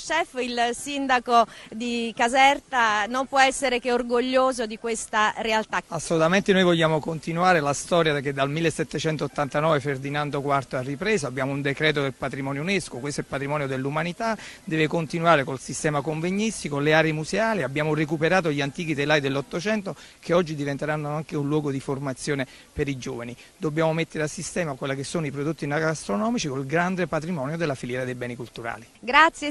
chef, il sindaco di Caserta non può essere che orgoglioso di questa realtà. Assolutamente noi vogliamo continuare la storia che dal 1789 Ferdinando IV ha ripreso, abbiamo un decreto del patrimonio UNESCO, questo è il patrimonio dell'umanità, deve continuare col sistema convegnistico, le aree museali, abbiamo recuperato gli antichi telai dell'Ottocento che oggi diventeranno anche un luogo di formazione per i giovani. Dobbiamo mettere a sistema quelli che sono i prodotti gastronomici col grande patrimonio della filiera dei beni culturali. Grazie.